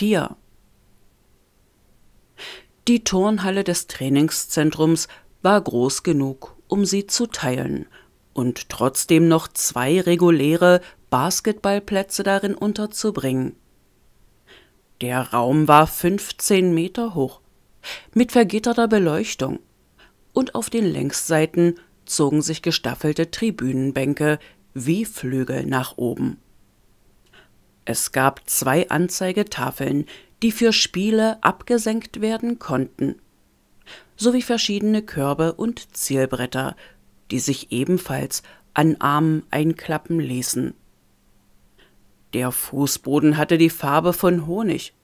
4. Die Turnhalle des Trainingszentrums war groß genug, um sie zu teilen und trotzdem noch zwei reguläre Basketballplätze darin unterzubringen. Der Raum war 15 Meter hoch, mit vergitterter Beleuchtung, und auf den Längsseiten zogen sich gestaffelte Tribünenbänke wie Flügel nach oben. Es gab zwei Anzeigetafeln, die für Spiele abgesenkt werden konnten, sowie verschiedene Körbe und Zielbretter, die sich ebenfalls an Armen einklappen ließen. Der Fußboden hatte die Farbe von Honig.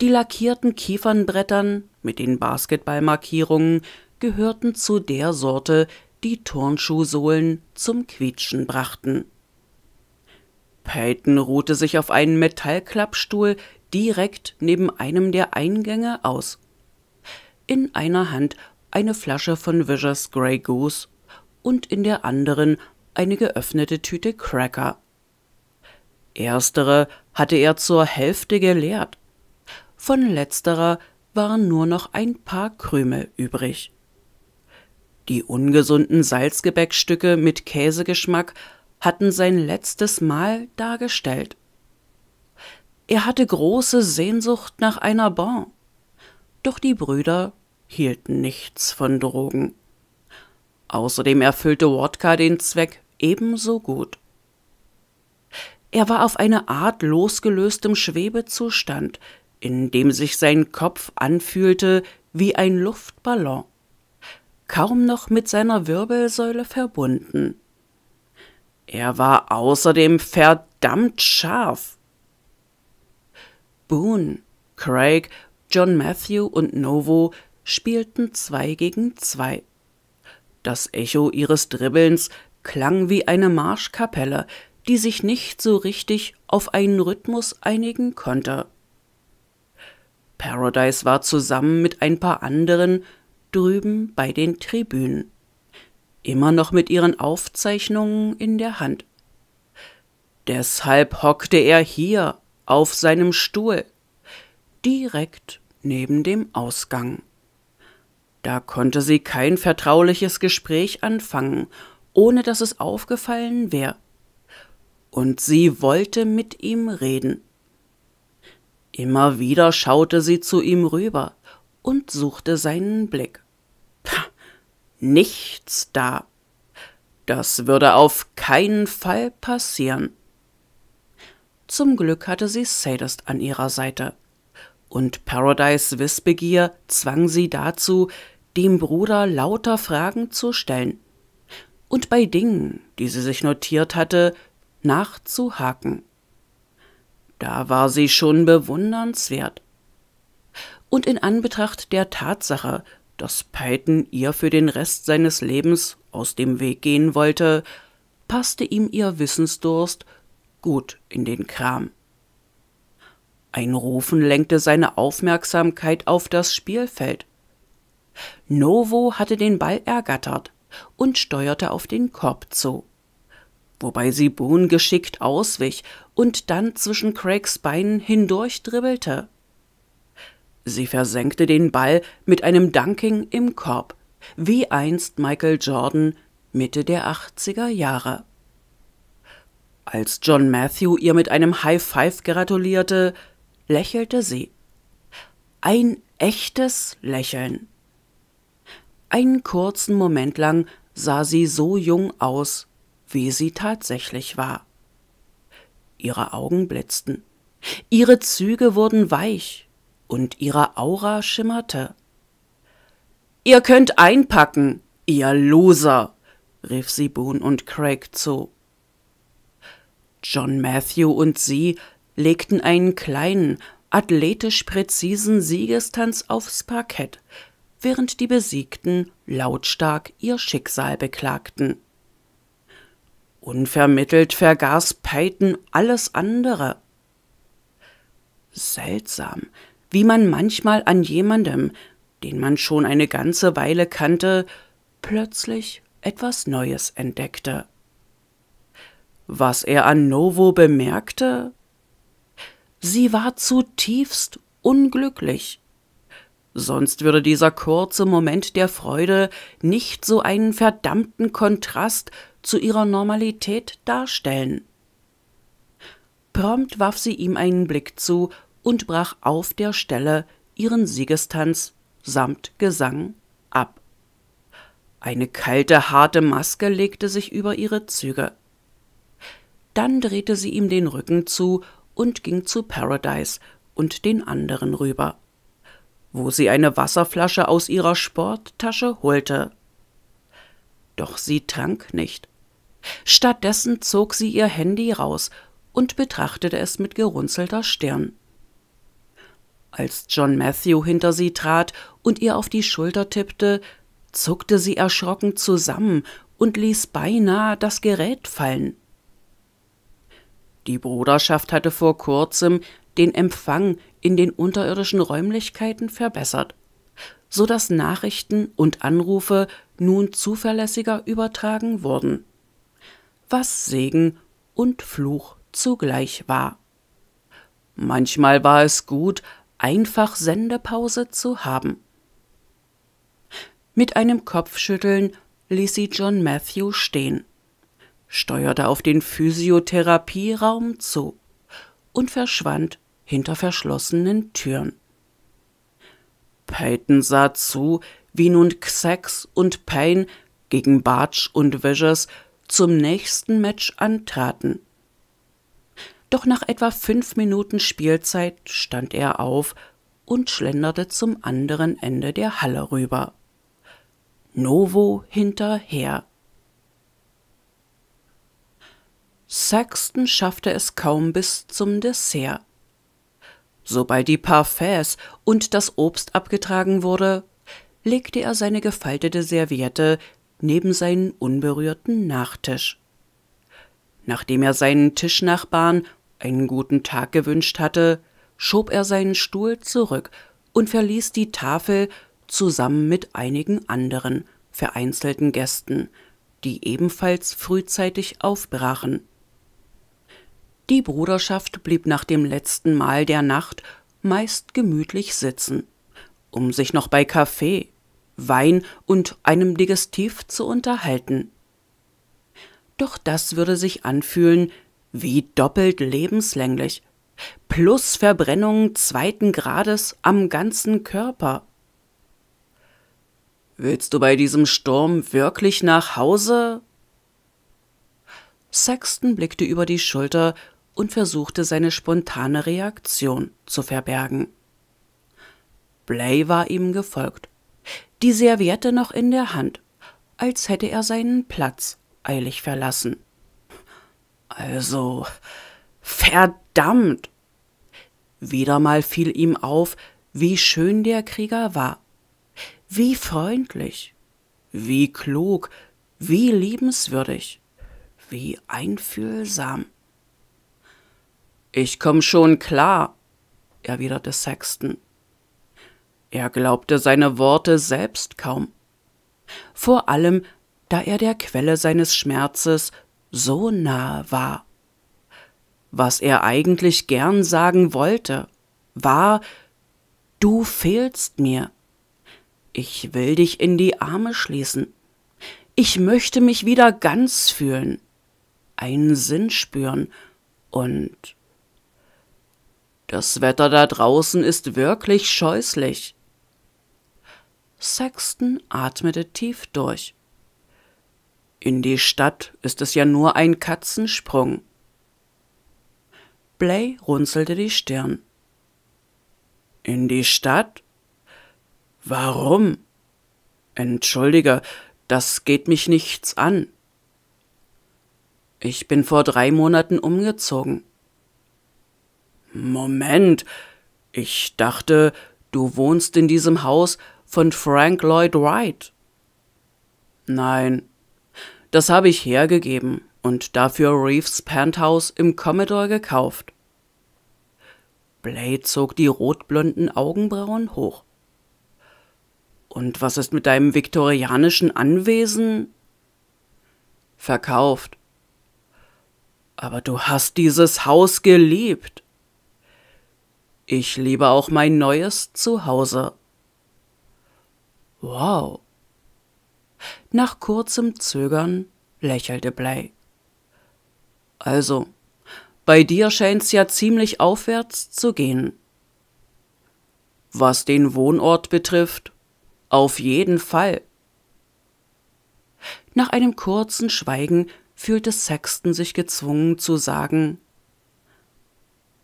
Die lackierten Kiefernbrettern mit den Basketballmarkierungen gehörten zu der Sorte, die Turnschuhsohlen zum Quietschen brachten. Peyton ruhte sich auf einen Metallklappstuhl direkt neben einem der Eingänge aus. In einer Hand eine Flasche von Vicious Grey Goose und in der anderen eine geöffnete Tüte Cracker. Erstere hatte er zur Hälfte geleert. Von letzterer waren nur noch ein paar Krümel übrig. Die ungesunden Salzgebäckstücke mit Käsegeschmack hatten sein letztes Mal dargestellt. Er hatte große Sehnsucht nach einer Bon, doch die Brüder hielten nichts von Drogen. Außerdem erfüllte Wodka den Zweck ebenso gut. Er war auf eine Art losgelöstem Schwebezustand, in dem sich sein Kopf anfühlte wie ein Luftballon, kaum noch mit seiner Wirbelsäule verbunden. Er war außerdem verdammt scharf. Boone, Craig, John Matthew und Novo spielten zwei gegen zwei. Das Echo ihres Dribbelns klang wie eine Marschkapelle, die sich nicht so richtig auf einen Rhythmus einigen konnte. Paradise war zusammen mit ein paar anderen drüben bei den Tribünen immer noch mit ihren Aufzeichnungen in der Hand. Deshalb hockte er hier auf seinem Stuhl, direkt neben dem Ausgang. Da konnte sie kein vertrauliches Gespräch anfangen, ohne dass es aufgefallen wäre. Und sie wollte mit ihm reden. Immer wieder schaute sie zu ihm rüber und suchte seinen Blick nichts da. Das würde auf keinen Fall passieren. Zum Glück hatte sie Sadist an ihrer Seite. Und Paradise Wissbegier zwang sie dazu, dem Bruder lauter Fragen zu stellen und bei Dingen, die sie sich notiert hatte, nachzuhaken. Da war sie schon bewundernswert. Und in Anbetracht der Tatsache, dass Peyton ihr für den Rest seines Lebens aus dem Weg gehen wollte, passte ihm ihr Wissensdurst gut in den Kram. Ein Rufen lenkte seine Aufmerksamkeit auf das Spielfeld. Novo hatte den Ball ergattert und steuerte auf den Korb zu, wobei sie Boone geschickt auswich und dann zwischen Craigs Beinen hindurch dribbelte. Sie versenkte den Ball mit einem Dunking im Korb, wie einst Michael Jordan Mitte der 80er Jahre. Als John Matthew ihr mit einem High Five gratulierte, lächelte sie. Ein echtes Lächeln. Einen kurzen Moment lang sah sie so jung aus, wie sie tatsächlich war. Ihre Augen blitzten. Ihre Züge wurden weich, und ihre Aura schimmerte. Ihr könnt einpacken, ihr Loser, rief sie Boone und Craig zu. John Matthew und sie legten einen kleinen, athletisch präzisen Siegestanz aufs Parkett, während die Besiegten lautstark ihr Schicksal beklagten. Unvermittelt vergaß Peyton alles andere. Seltsam, wie man manchmal an jemandem, den man schon eine ganze Weile kannte, plötzlich etwas Neues entdeckte. Was er an Novo bemerkte? Sie war zutiefst unglücklich. Sonst würde dieser kurze Moment der Freude nicht so einen verdammten Kontrast zu ihrer Normalität darstellen. Prompt warf sie ihm einen Blick zu und brach auf der Stelle ihren Siegestanz samt Gesang ab. Eine kalte, harte Maske legte sich über ihre Züge. Dann drehte sie ihm den Rücken zu und ging zu Paradise und den anderen rüber, wo sie eine Wasserflasche aus ihrer Sporttasche holte. Doch sie trank nicht. Stattdessen zog sie ihr Handy raus und betrachtete es mit gerunzelter Stirn. Als John Matthew hinter sie trat und ihr auf die Schulter tippte, zuckte sie erschrocken zusammen und ließ beinahe das Gerät fallen. Die Bruderschaft hatte vor kurzem den Empfang in den unterirdischen Räumlichkeiten verbessert, so dass Nachrichten und Anrufe nun zuverlässiger übertragen wurden, was Segen und Fluch zugleich war. Manchmal war es gut, einfach Sendepause zu haben. Mit einem Kopfschütteln ließ sie John Matthew stehen, steuerte auf den Physiotherapieraum zu und verschwand hinter verschlossenen Türen. Peyton sah zu, wie nun Xax und Payne gegen Bartsch und Viggers zum nächsten Match antraten. Doch nach etwa fünf Minuten Spielzeit stand er auf und schlenderte zum anderen Ende der Halle rüber. Novo hinterher. Saxton schaffte es kaum bis zum Dessert. Sobald die Parfaits und das Obst abgetragen wurde, legte er seine gefaltete Serviette neben seinen unberührten Nachtisch. Nachdem er seinen Tischnachbarn einen guten Tag gewünscht hatte, schob er seinen Stuhl zurück und verließ die Tafel zusammen mit einigen anderen vereinzelten Gästen, die ebenfalls frühzeitig aufbrachen. Die Bruderschaft blieb nach dem letzten Mal der Nacht meist gemütlich sitzen, um sich noch bei Kaffee, Wein und einem Digestiv zu unterhalten. Doch das würde sich anfühlen wie doppelt lebenslänglich. Plus Verbrennung zweiten Grades am ganzen Körper. Willst du bei diesem Sturm wirklich nach Hause? Sexton blickte über die Schulter und versuchte seine spontane Reaktion zu verbergen. Blay war ihm gefolgt, die Serviette noch in der Hand, als hätte er seinen Platz eilig verlassen. Also, verdammt! Wieder mal fiel ihm auf, wie schön der Krieger war, wie freundlich, wie klug, wie liebenswürdig, wie einfühlsam. Ich komm schon klar, erwiderte Sexton. Er glaubte seine Worte selbst kaum. Vor allem, da er der Quelle seines Schmerzes so nah war. Was er eigentlich gern sagen wollte, war Du fehlst mir. Ich will dich in die Arme schließen. Ich möchte mich wieder ganz fühlen, einen Sinn spüren und das Wetter da draußen ist wirklich scheußlich. Sexton atmete tief durch. In die Stadt ist es ja nur ein Katzensprung. Blay runzelte die Stirn. In die Stadt? Warum? Entschuldige, das geht mich nichts an. Ich bin vor drei Monaten umgezogen. Moment, ich dachte, du wohnst in diesem Haus von Frank Lloyd Wright. Nein, das habe ich hergegeben und dafür Reeves Penthouse im Commodore gekauft. Blade zog die rotblonden Augenbrauen hoch. Und was ist mit deinem viktorianischen Anwesen? Verkauft. Aber du hast dieses Haus geliebt. Ich liebe auch mein neues Zuhause. Wow. Nach kurzem Zögern lächelte Blei. Also, bei dir scheint's ja ziemlich aufwärts zu gehen. Was den Wohnort betrifft, auf jeden Fall. Nach einem kurzen Schweigen fühlte Sexton sich gezwungen zu sagen,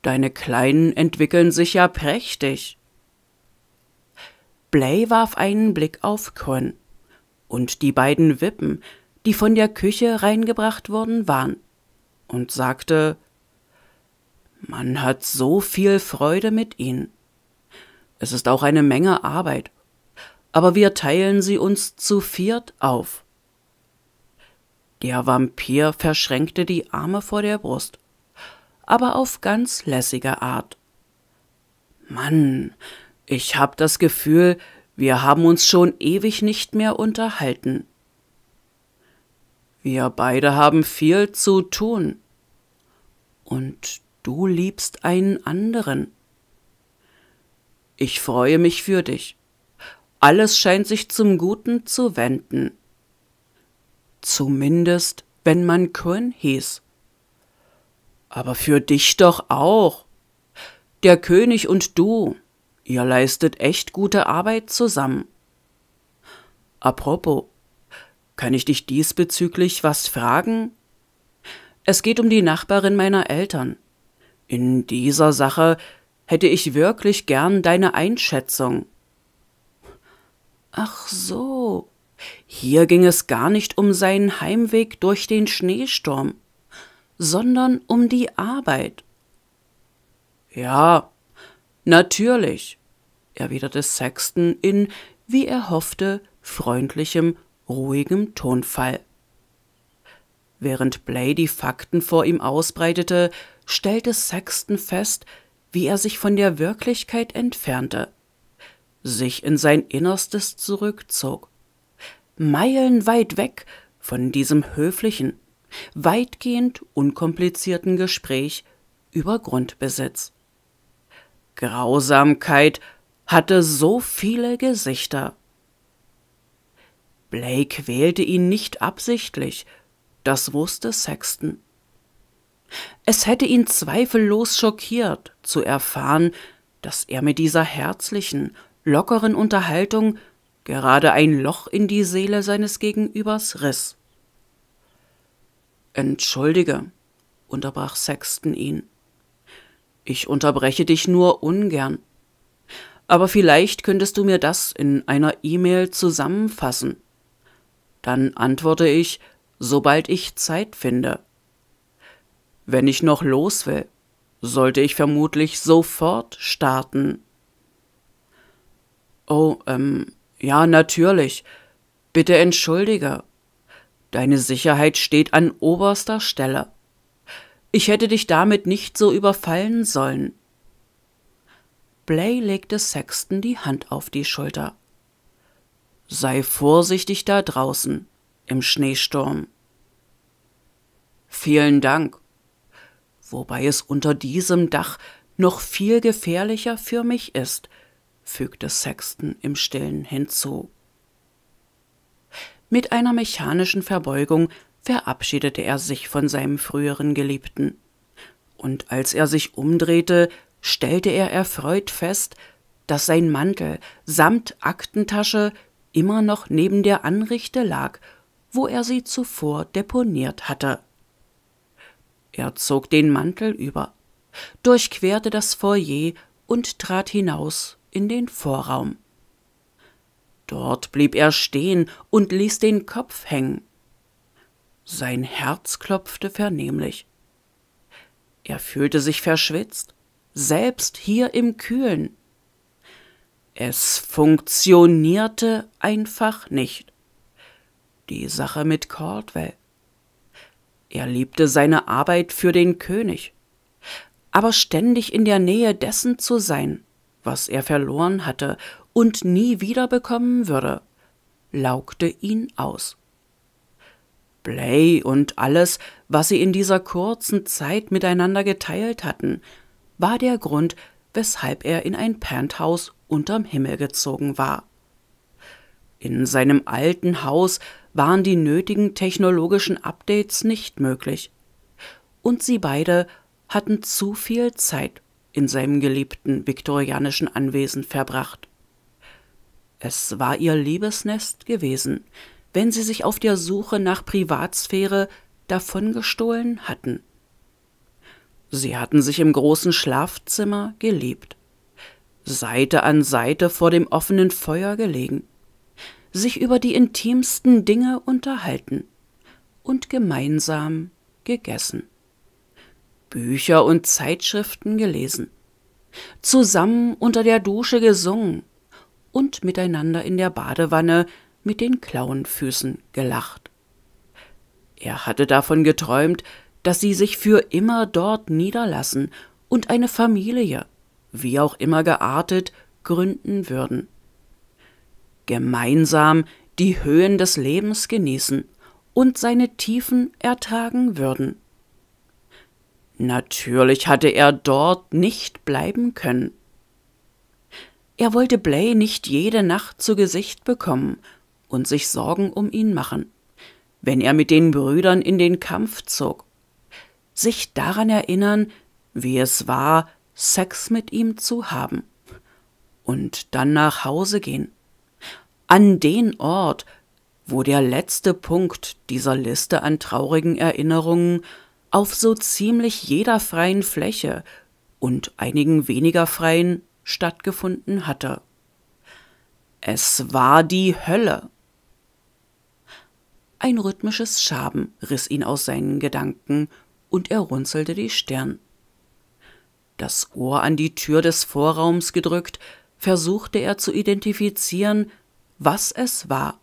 Deine Kleinen entwickeln sich ja prächtig. Blay warf einen Blick auf Quinn und die beiden Wippen, die von der Küche reingebracht worden waren, und sagte Man hat so viel Freude mit ihnen. Es ist auch eine Menge Arbeit, aber wir teilen sie uns zu viert auf. Der Vampir verschränkte die Arme vor der Brust, aber auf ganz lässige Art. Mann, ich hab das Gefühl, wir haben uns schon ewig nicht mehr unterhalten. Wir beide haben viel zu tun. Und du liebst einen anderen. Ich freue mich für dich. Alles scheint sich zum Guten zu wenden. Zumindest, wenn man Kön hieß. Aber für dich doch auch. Der König und du. Ihr leistet echt gute Arbeit zusammen. Apropos, kann ich dich diesbezüglich was fragen? Es geht um die Nachbarin meiner Eltern. In dieser Sache hätte ich wirklich gern deine Einschätzung. Ach so. Hier ging es gar nicht um seinen Heimweg durch den Schneesturm, sondern um die Arbeit. Ja, Natürlich, erwiderte Sexton in, wie er hoffte, freundlichem, ruhigem Tonfall. Während Blay die Fakten vor ihm ausbreitete, stellte Sexton fest, wie er sich von der Wirklichkeit entfernte, sich in sein Innerstes zurückzog. meilenweit weg von diesem höflichen, weitgehend unkomplizierten Gespräch über Grundbesitz. Grausamkeit hatte so viele Gesichter. Blake quälte ihn nicht absichtlich, das wusste Sexton. Es hätte ihn zweifellos schockiert, zu erfahren, dass er mit dieser herzlichen, lockeren Unterhaltung gerade ein Loch in die Seele seines Gegenübers riss. Entschuldige, unterbrach Sexton ihn. Ich unterbreche dich nur ungern. Aber vielleicht könntest du mir das in einer E-Mail zusammenfassen. Dann antworte ich, sobald ich Zeit finde. Wenn ich noch los will, sollte ich vermutlich sofort starten. Oh, ähm, ja, natürlich. Bitte entschuldige. Deine Sicherheit steht an oberster Stelle. Ich hätte dich damit nicht so überfallen sollen. Blay legte Sexton die Hand auf die Schulter. Sei vorsichtig da draußen, im Schneesturm. Vielen Dank. Wobei es unter diesem Dach noch viel gefährlicher für mich ist, fügte Sexton im stillen hinzu. Mit einer mechanischen Verbeugung verabschiedete er sich von seinem früheren Geliebten. Und als er sich umdrehte, stellte er erfreut fest, dass sein Mantel samt Aktentasche immer noch neben der Anrichte lag, wo er sie zuvor deponiert hatte. Er zog den Mantel über, durchquerte das Foyer und trat hinaus in den Vorraum. Dort blieb er stehen und ließ den Kopf hängen. Sein Herz klopfte vernehmlich. Er fühlte sich verschwitzt, selbst hier im Kühlen. Es funktionierte einfach nicht. Die Sache mit Cordwell. Er liebte seine Arbeit für den König, aber ständig in der Nähe dessen zu sein, was er verloren hatte und nie wiederbekommen würde, laugte ihn aus. Blay und alles, was sie in dieser kurzen Zeit miteinander geteilt hatten, war der Grund, weshalb er in ein Penthouse unterm Himmel gezogen war. In seinem alten Haus waren die nötigen technologischen Updates nicht möglich. Und sie beide hatten zu viel Zeit in seinem geliebten viktorianischen Anwesen verbracht. Es war ihr Liebesnest gewesen, wenn sie sich auf der Suche nach Privatsphäre davongestohlen hatten. Sie hatten sich im großen Schlafzimmer geliebt, Seite an Seite vor dem offenen Feuer gelegen, sich über die intimsten Dinge unterhalten und gemeinsam gegessen, Bücher und Zeitschriften gelesen, zusammen unter der Dusche gesungen und miteinander in der Badewanne mit den Klauenfüßen gelacht. Er hatte davon geträumt, dass sie sich für immer dort niederlassen und eine Familie, wie auch immer geartet, gründen würden. Gemeinsam die Höhen des Lebens genießen und seine Tiefen ertragen würden. Natürlich hatte er dort nicht bleiben können. Er wollte Blay nicht jede Nacht zu Gesicht bekommen und sich Sorgen um ihn machen, wenn er mit den Brüdern in den Kampf zog, sich daran erinnern, wie es war, Sex mit ihm zu haben, und dann nach Hause gehen, an den Ort, wo der letzte Punkt dieser Liste an traurigen Erinnerungen auf so ziemlich jeder freien Fläche und einigen weniger freien stattgefunden hatte. Es war die Hölle. Ein rhythmisches Schaben riss ihn aus seinen Gedanken, und er runzelte die Stirn. Das Ohr an die Tür des Vorraums gedrückt, versuchte er zu identifizieren, was es war.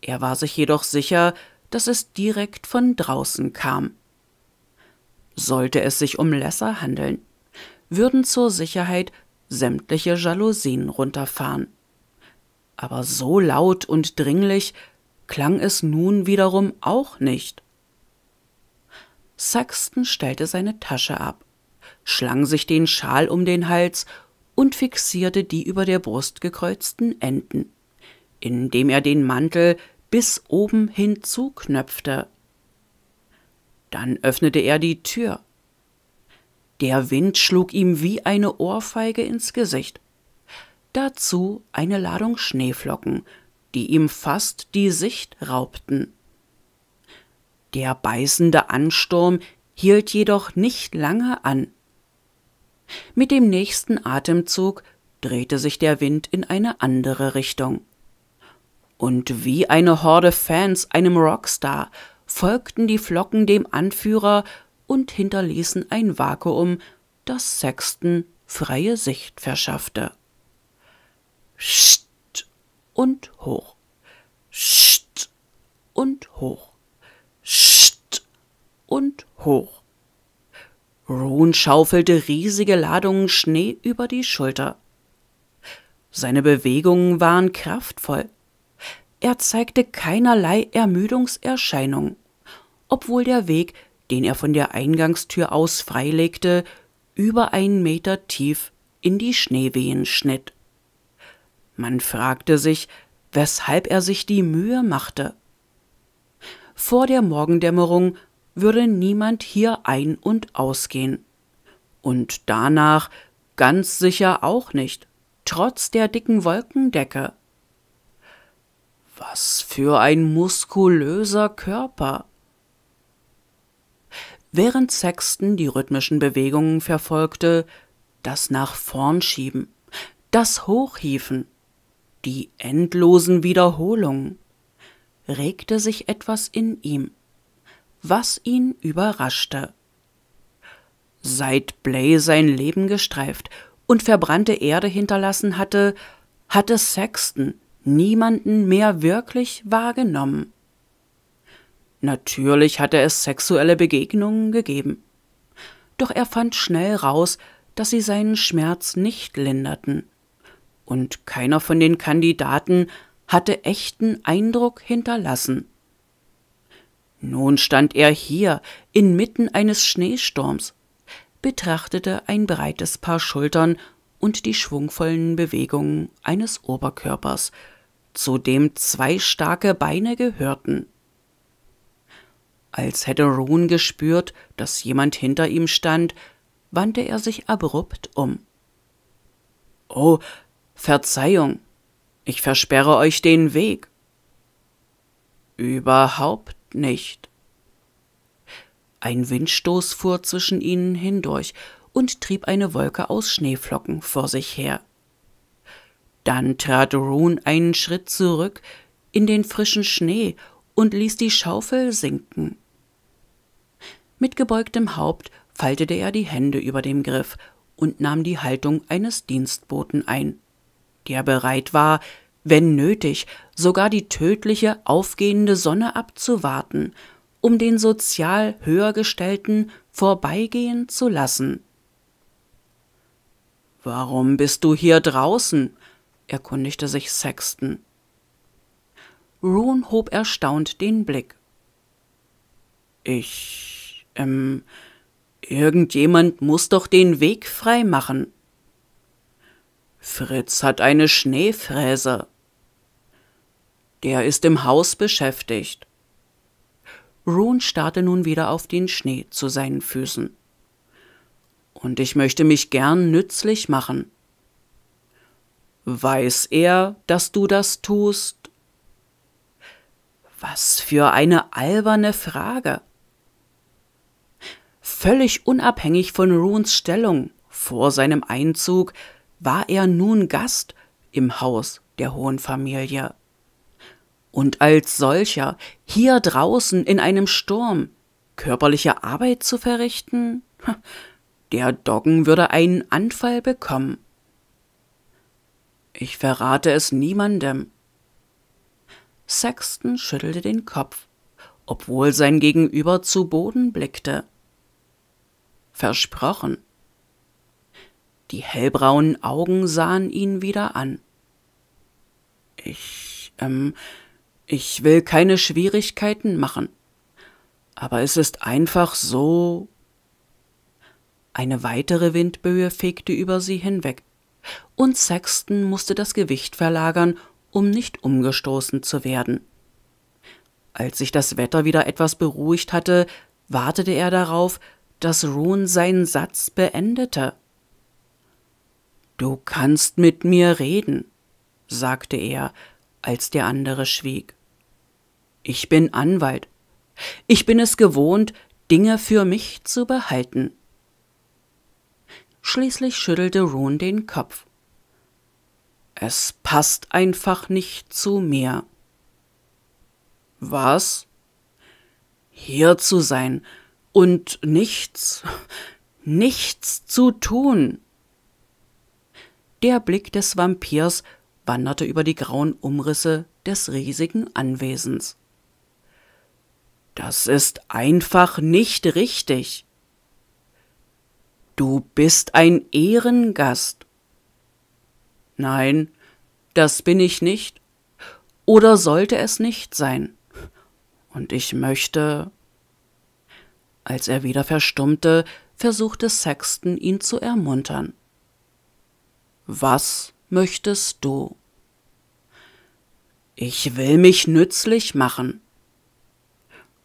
Er war sich jedoch sicher, dass es direkt von draußen kam. Sollte es sich um Lesser handeln, würden zur Sicherheit sämtliche Jalousien runterfahren. Aber so laut und dringlich, klang es nun wiederum auch nicht. Saxton stellte seine Tasche ab, schlang sich den Schal um den Hals und fixierte die über der Brust gekreuzten Enden, indem er den Mantel bis oben hin zuknöpfte. Dann öffnete er die Tür. Der Wind schlug ihm wie eine Ohrfeige ins Gesicht. Dazu eine Ladung Schneeflocken, die ihm fast die Sicht raubten. Der beißende Ansturm hielt jedoch nicht lange an. Mit dem nächsten Atemzug drehte sich der Wind in eine andere Richtung. Und wie eine Horde Fans einem Rockstar folgten die Flocken dem Anführer und hinterließen ein Vakuum, das Sexton freie Sicht verschaffte. Scht! und hoch. Scht und hoch. Scht und hoch. Roon schaufelte riesige Ladungen Schnee über die Schulter. Seine Bewegungen waren kraftvoll. Er zeigte keinerlei Ermüdungserscheinung, obwohl der Weg, den er von der Eingangstür aus freilegte, über einen Meter tief in die Schneewehen schnitt. Man fragte sich, weshalb er sich die Mühe machte. Vor der Morgendämmerung würde niemand hier ein- und ausgehen. Und danach ganz sicher auch nicht, trotz der dicken Wolkendecke. Was für ein muskulöser Körper! Während Sexton die rhythmischen Bewegungen verfolgte, das nach vorn schieben, das Hochhieven, die endlosen Wiederholungen, regte sich etwas in ihm, was ihn überraschte. Seit Blay sein Leben gestreift und verbrannte Erde hinterlassen hatte, hatte Sexton niemanden mehr wirklich wahrgenommen. Natürlich hatte es sexuelle Begegnungen gegeben. Doch er fand schnell raus, dass sie seinen Schmerz nicht linderten und keiner von den Kandidaten hatte echten Eindruck hinterlassen. Nun stand er hier, inmitten eines Schneesturms, betrachtete ein breites Paar Schultern und die schwungvollen Bewegungen eines Oberkörpers, zu dem zwei starke Beine gehörten. Als hätte Roon gespürt, dass jemand hinter ihm stand, wandte er sich abrupt um. Oh, Verzeihung, ich versperre euch den Weg. Überhaupt nicht. Ein Windstoß fuhr zwischen ihnen hindurch und trieb eine Wolke aus Schneeflocken vor sich her. Dann trat Rune einen Schritt zurück in den frischen Schnee und ließ die Schaufel sinken. Mit gebeugtem Haupt faltete er die Hände über dem Griff und nahm die Haltung eines Dienstboten ein der bereit war, wenn nötig, sogar die tödliche aufgehende Sonne abzuwarten, um den sozial höhergestellten vorbeigehen zu lassen. Warum bist du hier draußen? erkundigte sich Sexton. Rune hob erstaunt den Blick. Ich, ähm, irgendjemand muss doch den Weg frei machen. Fritz hat eine Schneefräse. Der ist im Haus beschäftigt. Rune starrte nun wieder auf den Schnee zu seinen Füßen. Und ich möchte mich gern nützlich machen. Weiß er, dass du das tust? Was für eine alberne Frage. Völlig unabhängig von Runes Stellung vor seinem Einzug war er nun Gast im Haus der hohen Familie. Und als solcher, hier draußen in einem Sturm, körperliche Arbeit zu verrichten? Der Doggen würde einen Anfall bekommen. Ich verrate es niemandem. Sexton schüttelte den Kopf, obwohl sein Gegenüber zu Boden blickte. Versprochen. Die hellbraunen Augen sahen ihn wieder an. Ich, ähm, ich will keine Schwierigkeiten machen. Aber es ist einfach so. Eine weitere Windböe fegte über sie hinweg, und Sexton musste das Gewicht verlagern, um nicht umgestoßen zu werden. Als sich das Wetter wieder etwas beruhigt hatte, wartete er darauf, dass Rune seinen Satz beendete. Du kannst mit mir reden, sagte er, als der andere schwieg. Ich bin Anwalt. Ich bin es gewohnt, Dinge für mich zu behalten. Schließlich schüttelte Rune den Kopf. Es passt einfach nicht zu mir. Was? Hier zu sein und nichts, nichts zu tun. Der Blick des Vampirs wanderte über die grauen Umrisse des riesigen Anwesens. Das ist einfach nicht richtig. Du bist ein Ehrengast. Nein, das bin ich nicht. Oder sollte es nicht sein. Und ich möchte. Als er wieder verstummte, versuchte Sexton ihn zu ermuntern. Was möchtest du? Ich will mich nützlich machen.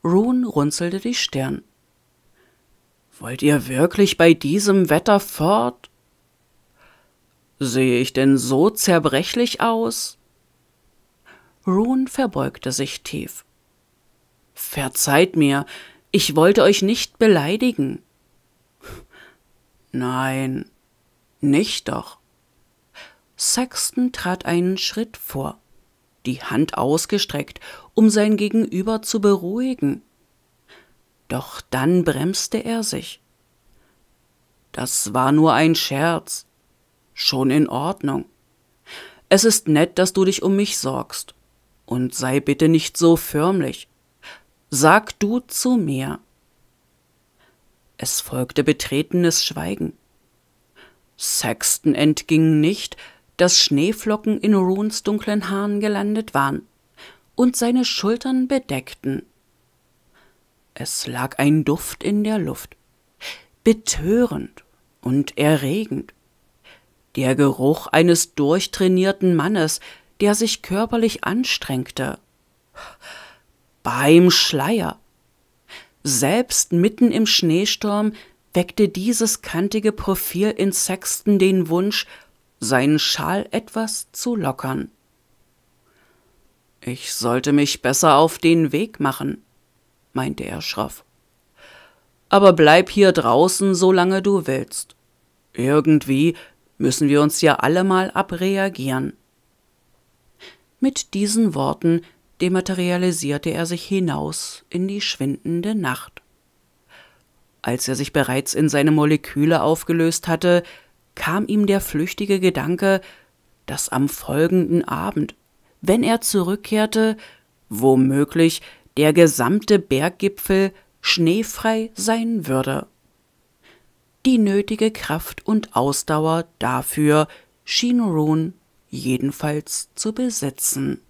Rune runzelte die Stirn. Wollt ihr wirklich bei diesem Wetter fort? Sehe ich denn so zerbrechlich aus? Rune verbeugte sich tief. Verzeiht mir, ich wollte euch nicht beleidigen. Nein, nicht doch. Saxton trat einen Schritt vor, die Hand ausgestreckt, um sein Gegenüber zu beruhigen. Doch dann bremste er sich. Das war nur ein Scherz. Schon in Ordnung. Es ist nett, dass du dich um mich sorgst. Und sei bitte nicht so förmlich. Sag du zu mir. Es folgte betretenes Schweigen. Sexton entging nicht, dass Schneeflocken in Runes dunklen Haaren gelandet waren und seine Schultern bedeckten. Es lag ein Duft in der Luft, betörend und erregend. Der Geruch eines durchtrainierten Mannes, der sich körperlich anstrengte. Beim Schleier. Selbst mitten im Schneesturm weckte dieses kantige Profil in Sexton den Wunsch, seinen Schal etwas zu lockern. Ich sollte mich besser auf den Weg machen, meinte er schroff. Aber bleib hier draußen, solange du willst. Irgendwie müssen wir uns ja alle mal abreagieren. Mit diesen Worten dematerialisierte er sich hinaus in die schwindende Nacht. Als er sich bereits in seine Moleküle aufgelöst hatte, kam ihm der flüchtige Gedanke, dass am folgenden Abend, wenn er zurückkehrte, womöglich der gesamte Berggipfel schneefrei sein würde. Die nötige Kraft und Ausdauer dafür schien Roon jedenfalls zu besitzen.